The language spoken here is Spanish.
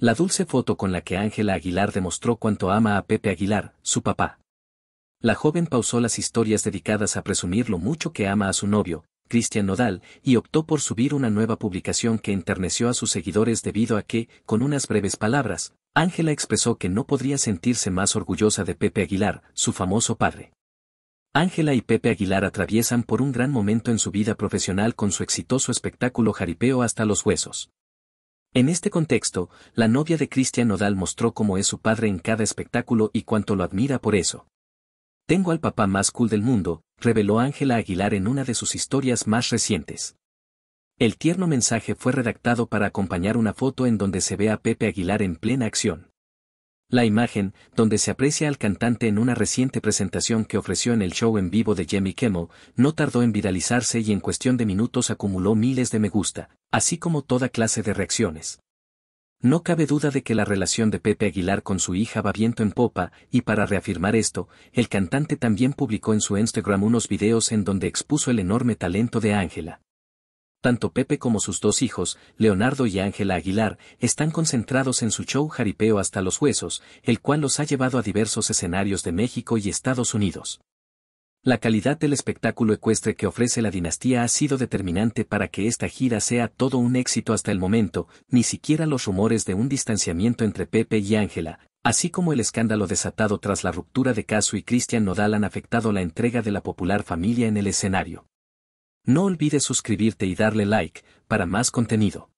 La dulce foto con la que Ángela Aguilar demostró cuánto ama a Pepe Aguilar, su papá. La joven pausó las historias dedicadas a presumir lo mucho que ama a su novio, Cristian Nodal, y optó por subir una nueva publicación que enterneció a sus seguidores debido a que, con unas breves palabras, Ángela expresó que no podría sentirse más orgullosa de Pepe Aguilar, su famoso padre. Ángela y Pepe Aguilar atraviesan por un gran momento en su vida profesional con su exitoso espectáculo Jaripeo hasta los huesos. En este contexto, la novia de Cristian Nodal mostró cómo es su padre en cada espectáculo y cuánto lo admira por eso. Tengo al papá más cool del mundo, reveló Ángela Aguilar en una de sus historias más recientes. El tierno mensaje fue redactado para acompañar una foto en donde se ve a Pepe Aguilar en plena acción. La imagen, donde se aprecia al cantante en una reciente presentación que ofreció en el show en vivo de Jimmy Kimmel, no tardó en viralizarse y en cuestión de minutos acumuló miles de me gusta, así como toda clase de reacciones. No cabe duda de que la relación de Pepe Aguilar con su hija va viento en popa, y para reafirmar esto, el cantante también publicó en su Instagram unos videos en donde expuso el enorme talento de Ángela. Tanto Pepe como sus dos hijos, Leonardo y Ángela Aguilar, están concentrados en su show Jaripeo hasta los huesos, el cual los ha llevado a diversos escenarios de México y Estados Unidos. La calidad del espectáculo ecuestre que ofrece la dinastía ha sido determinante para que esta gira sea todo un éxito hasta el momento, ni siquiera los rumores de un distanciamiento entre Pepe y Ángela, así como el escándalo desatado tras la ruptura de Casu y Cristian Nodal han afectado la entrega de la popular familia en el escenario. No olvides suscribirte y darle like, para más contenido.